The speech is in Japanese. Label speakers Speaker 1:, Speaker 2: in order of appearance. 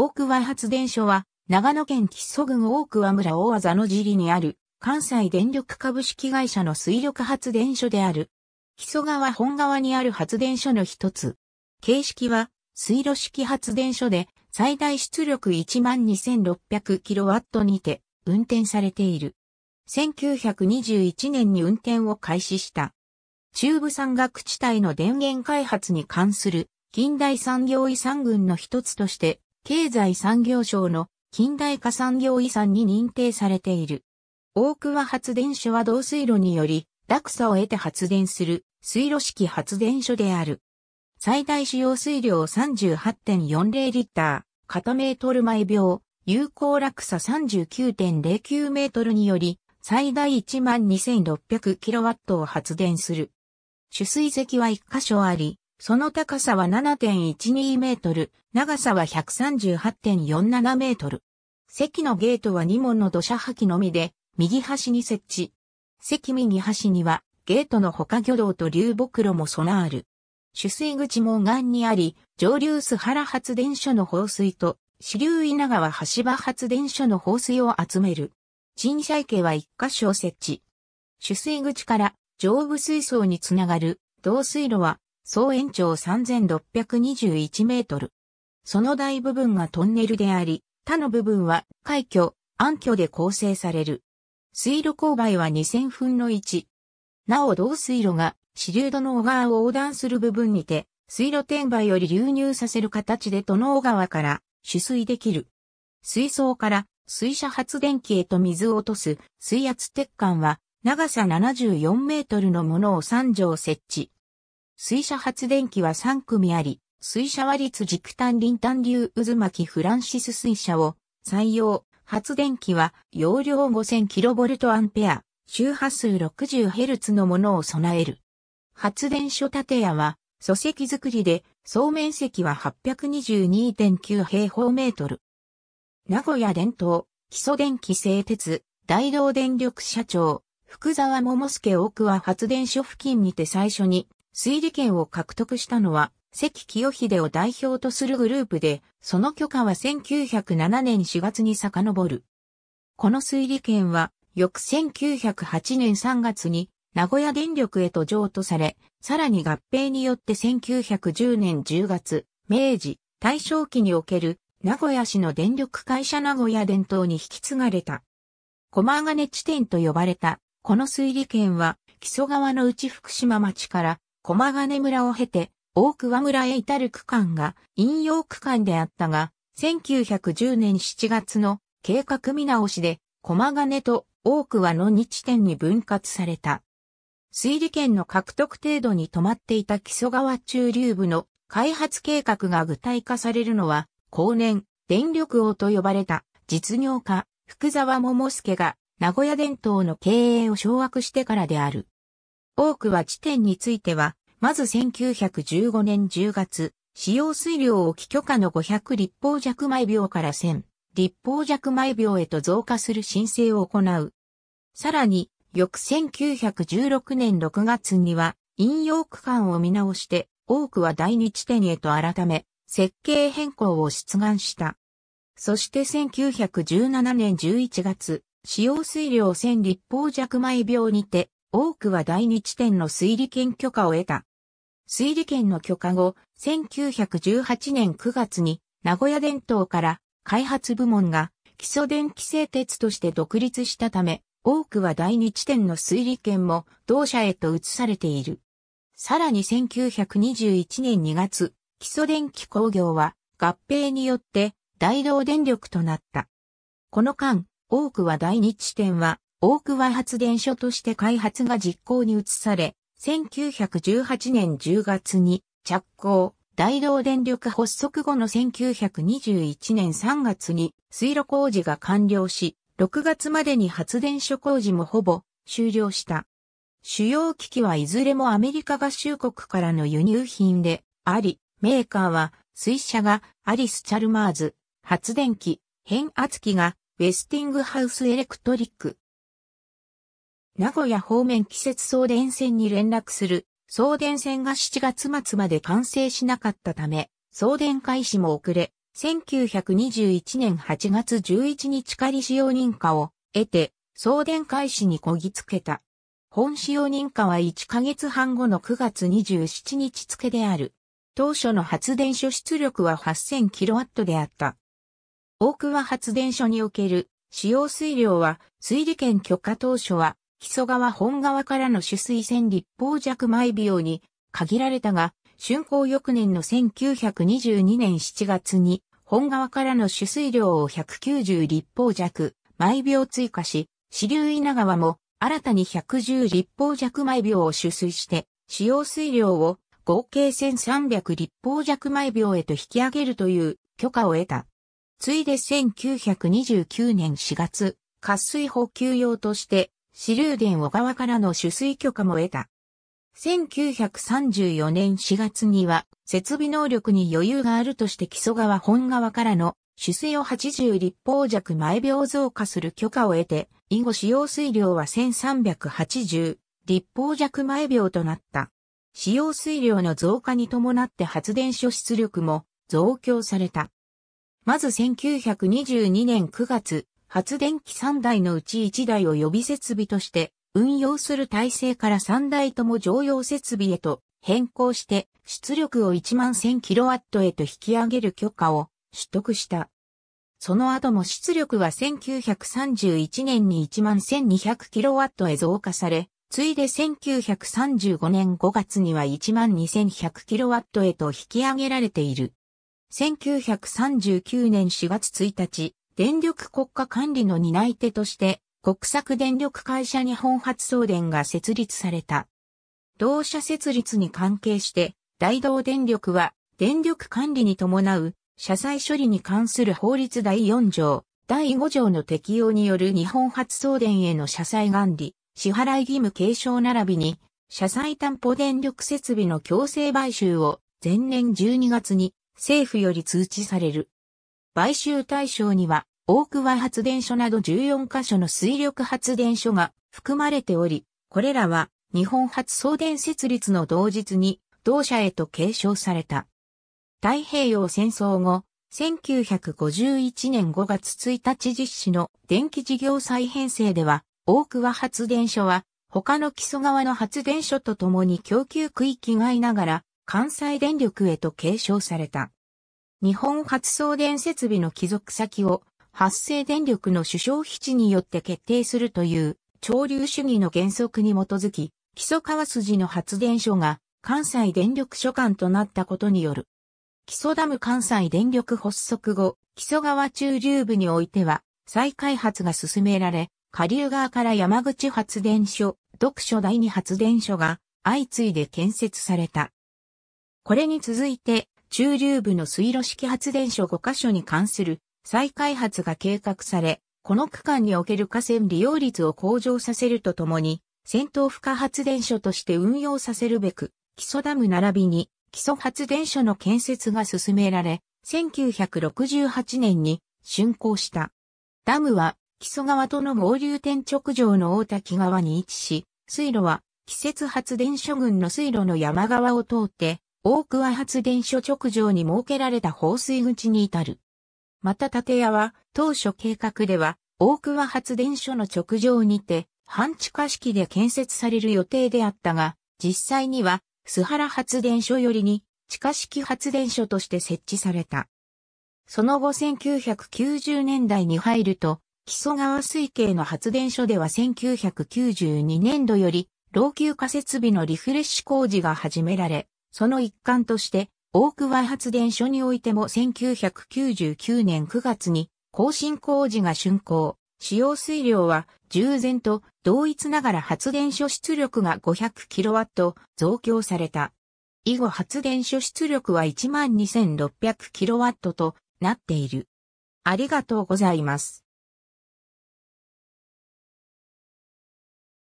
Speaker 1: 大桑発電所は、長野県木曽郡大桑村大技の尻にある、関西電力株式会社の水力発電所である。木曽川本川にある発電所の一つ。形式は、水路式発電所で、最大出力 12,600kW にて、運転されている。1921年に運転を開始した。中部山岳地帯の電源開発に関する近代産業遺産群の一つとして経済産業省の近代化産業遺産に認定されている。大桑発電所は導水路により落差を得て発電する水路式発電所である。最大使用水量38.40リッター、片メートル毎秒、有効落差39.09メートルにより、最大1万2600キロワットを発電する。取水石は1箇所あり、その高さは7.12メートル、長さは138.47メートル。席のゲートは2門の土砂破棄のみで、右端に設置。席右端には、ゲートの他魚道と流木路も備ある。取水口も岸にあり、上流須原発電所の放水と、支流稲川橋場発電所の放水を集める。陳謝池は1箇所設置。取水口から上部水槽につながる、導水路は総延長3621メートル。その大部分がトンネルであり、他の部分は海峡、暗渠で構成される。水路勾配は2000分の1。なお同水路が支流土の小川を横断する部分にて、水路転売より流入させる形で土の小川から取水できる。水槽から水車発電機へと水を落とす水圧鉄管は長さ74メートルのものを3畳設置。水車発電機は3組あり、水車は率軸単輪単流渦巻きフランシス水車を採用。発電機は容量 5000kVA、周波数 60Hz のものを備える。発電所建屋は、礎石造りで、総面積は822.9平方メートル。名古屋伝統、基礎電気製鉄、大道電力社長、福沢桃介奥は発電所付近にて最初に推理権を獲得したのは、関清秀を代表とするグループで、その許可は1907年4月に遡る。この推理権は、翌1908年3月に名古屋電力へと譲渡され、さらに合併によって1910年10月、明治、大正期における名古屋市の電力会社名古屋伝統に引き継がれた。駒金地点と呼ばれた、この推理権は、木曽川の内福島町から駒金村を経て、大桑村へ至る区間が引用区間であったが、1910年7月の計画見直しで、駒金と大桑の2地点に分割された。水利権の獲得程度に止まっていた木曽川中流部の開発計画が具体化されるのは、後年、電力王と呼ばれた実業家、福沢桃介が名古屋伝統の経営を掌握してからである。多くは地点については、まず1915年10月、使用水量を起許可の500立方弱毎秒から1000立方弱毎秒へと増加する申請を行う。さらに、翌1916年6月には、引用区間を見直して、多くは第二地点へと改め、設計変更を出願した。そして1917年11月、使用水量1000立方弱毎秒にて、多くは第二地点の推理権許可を得た。推理権の許可後、1918年9月に名古屋電灯から開発部門が基礎電気製鉄として独立したため、多くは第二地点の推理権も同社へと移されている。さらに1921年2月、基礎電気工業は合併によって大同電力となった。この間、多くは第二地点は大桑発電所として開発が実行に移され、1918年10月に着工、大道電力発足後の1921年3月に水路工事が完了し、6月までに発電所工事もほぼ終了した。主要機器はいずれもアメリカ合衆国からの輸入品であり、メーカーは水車がアリス・チャルマーズ、発電機、変圧器がウェスティングハウスエレクトリック、名古屋方面季節送電線に連絡する送電線が7月末まで完成しなかったため、送電開始も遅れ、1921年8月11日仮使用認可を得て、送電開始にこぎつけた。本使用認可は1ヶ月半後の9月27日付である。当初の発電所出力は 8000kW であった。大桑発電所における使用水量は水利権許可当初は木曽川本川からの取水線立方弱毎秒に限られたが、春光翌年の1922年7月に、本川からの取水量を190立方弱毎秒追加し、支流稲川も新たに110立方弱毎秒を取水して、使用水量を合計1300立方弱毎秒へと引き上げるという許可を得た。ついで1929年4月、活水補給用としてシルーデン小川からの取水許可も得た。1934年4月には、設備能力に余裕があるとして木曽川本川からの取水を80立方弱毎秒増加する許可を得て、以後使用水量は1380立方弱毎秒となった。使用水量の増加に伴って発電所出力も増強された。まず1922年9月、発電機3台のうち1台を予備設備として運用する体制から3台とも常用設備へと変更して出力を1万 1000kW へと引き上げる許可を取得した。その後も出力は1931年に1万 1200kW へ増加され、ついで1935年5月には1万 2100kW へと引き上げられている。1939年4月1日、電力国家管理の担い手として、国策電力会社日本発送電が設立された。同社設立に関係して、大同電力は、電力管理に伴う、社債処理に関する法律第4条、第5条の適用による日本発送電への社債管理、支払い義務継承並びに、社債担保電力設備の強制買収を前年12月に政府より通知される。買収対象には大桑発電所など14カ所の水力発電所が含まれており、これらは日本初送電設立の同日に同社へと継承された。太平洋戦争後、1951年5月1日実施の電気事業再編成では、大桑発電所は他の基礎側の発電所とともに供給区域外ながら関西電力へと継承された。日本発送電設備の帰属先を発生電力の主張基地によって決定するという潮流主義の原則に基づき、基礎川筋の発電所が関西電力所管となったことによる。基礎ダム関西電力発足後、基礎川中流部においては再開発が進められ、下流側から山口発電所、読書第二発電所が相次いで建設された。これに続いて、中流部の水路式発電所5カ所に関する再開発が計画され、この区間における河川利用率を向上させるとともに、戦闘負荷発電所として運用させるべく、基礎ダム並びに基礎発電所の建設が進められ、1968年に竣工した。ダムは基礎川との合流点直上の大滝川に位置し、水路は季節発電所群の水路の山側を通って、大桑発電所直上に設けられた放水口に至る。また建屋は当初計画では大桑発電所の直上にて半地下式で建設される予定であったが、実際には須原発電所よりに地下式発電所として設置された。その後1990年代に入ると、木曽川水系の発電所では1992年度より老朽化設備のリフレッシュ工事が始められ、その一環として大桑発電所においても1999年9月に更新工事が竣工。使用水量は従前と同一ながら発電所出力が 500kW 増強された。以後発電所出力は 12,600kW となっている。ありがとうございます。